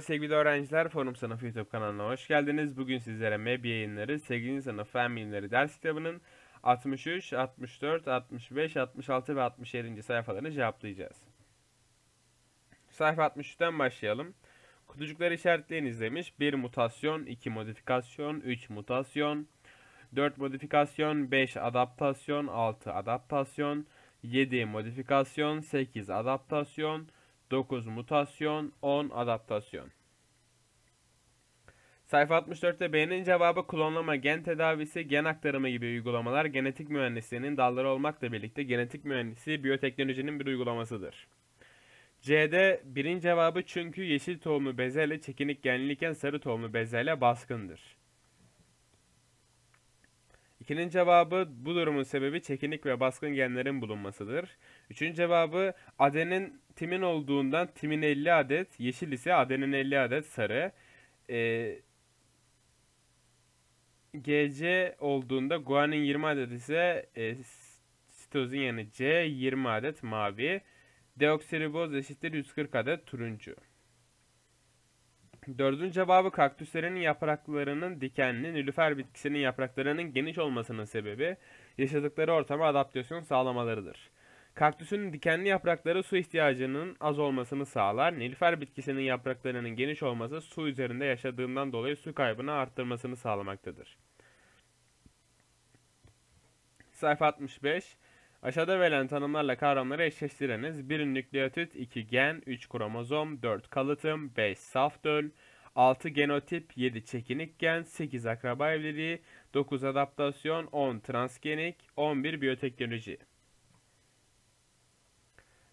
sevgili öğrenciler, Forum sınıfı YouTube kanalına hoş geldiniz. Bugün sizlere MEB yayınları 8. sınıf fen bilimleri ders kitabının 63, 64, 65, 66 ve 67. sayfalarını cevaplayacağız. Sayfa 63'ten başlayalım. Kutucukları işaretleyiniz demiş. 1 mutasyon, 2 modifikasyon, 3 mutasyon, 4 modifikasyon, 5 adaptasyon, 6 adaptasyon, 7 modifikasyon, 8 adaptasyon, 9 mutasyon, 10 adaptasyon. Sayfa 64'te B'nin cevabı klonlama, gen tedavisi, gen aktarımı gibi uygulamalar genetik mühendisliğinin dalları olmakla birlikte genetik mühendisi biyoteknolojinin bir uygulamasıdır. C'de birin cevabı çünkü yeşil tohumu bezelye çekinik genliyken sarı tohumu bezelye baskındır. İkinin cevabı bu durumun sebebi çekinik ve baskın genlerin bulunmasıdır. Üçüncü cevabı adenin timin olduğundan timin 50 adet, yeşil ise adenin 50 adet sarı. Ee, GC olduğunda guanin 20 adet ise e, sitozin yani C 20 adet mavi. Deoksiriboz eşittir 140 adet turuncu. Dördüncü cevabı kaktüslerin yapraklarının dikenli, nilüfer bitkisinin yapraklarının geniş olmasının sebebi yaşadıkları ortama adaptasyon sağlamalarıdır. Kaktüsün dikenli yaprakları su ihtiyacının az olmasını sağlar. Nilüfer bitkisinin yapraklarının geniş olması su üzerinde yaşadığından dolayı su kaybını arttırmasını sağlamaktadır. Sayfa 65 Aşağıda verilen tanımlarla kavramları eşleştiriniz. 1 nükleotit, 2 gen, 3 kromozom, 4 kalıtım, 5 saf döl, 6 genotip, 7 çekinik gen, 8 akraba evliliği, 9 adaptasyon, 10 transgenik, 11 biyoteknoloji.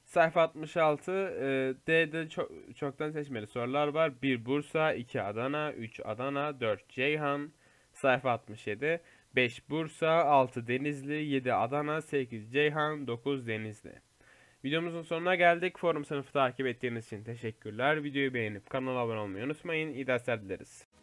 Sayfa 66. E, D'de çok, çoktan seçmeli sorular var. 1 Bursa, 2 Adana, 3 Adana, 4 Ceyhan. Sayfa 67. 5 Bursa, 6 Denizli, 7 Adana, 8 Ceyhan, 9 Denizli. Videomuzun sonuna geldik. Forum sınıfı takip ettiğiniz için teşekkürler. Videoyu beğenip kanala abone olmayı unutmayın. İyi dersler dileriz.